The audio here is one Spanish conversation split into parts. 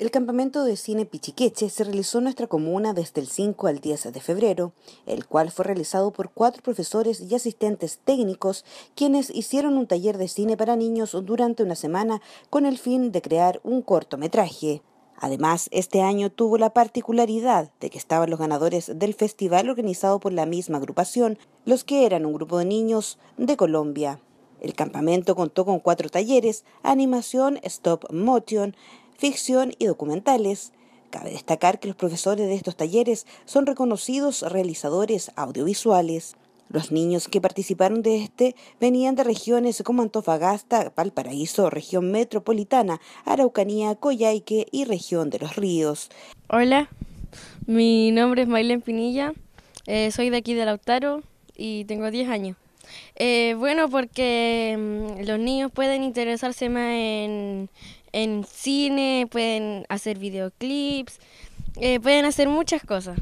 El campamento de cine Pichiqueche se realizó en nuestra comuna desde el 5 al 10 de febrero, el cual fue realizado por cuatro profesores y asistentes técnicos, quienes hicieron un taller de cine para niños durante una semana con el fin de crear un cortometraje. Además, este año tuvo la particularidad de que estaban los ganadores del festival organizado por la misma agrupación, los que eran un grupo de niños de Colombia. El campamento contó con cuatro talleres, animación, stop motion, ficción y documentales. Cabe destacar que los profesores de estos talleres son reconocidos realizadores audiovisuales. Los niños que participaron de este venían de regiones como Antofagasta, Valparaíso, región metropolitana, Araucanía, Coyhaique y región de los ríos. Hola, mi nombre es Maylene Pinilla, eh, soy de aquí de Lautaro y tengo 10 años. Eh, bueno, porque mm, los niños pueden interesarse más en, en cine, pueden hacer videoclips, eh, pueden hacer muchas cosas.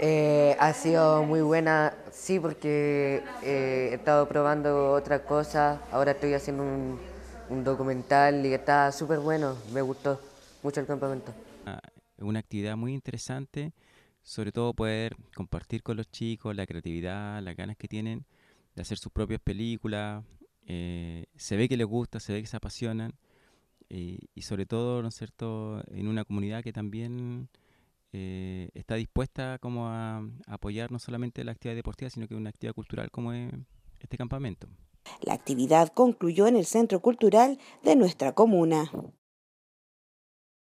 Eh, ha sido muy buena, sí, porque he estado probando otra cosa Ahora estoy haciendo un, documental y está súper bueno. Me gustó mucho el campamento. Ah, una actividad muy interesante sobre todo poder compartir con los chicos la creatividad, las ganas que tienen de hacer sus propias películas. Eh, se ve que les gusta, se ve que se apasionan eh, y sobre todo, ¿no es cierto?, en una comunidad que también eh, está dispuesta a, a, apoyar no solamente la actividad deportiva, sino que una actividad cultural como es este campamento. La actividad concluyó en el Centro Cultural de nuestra comuna.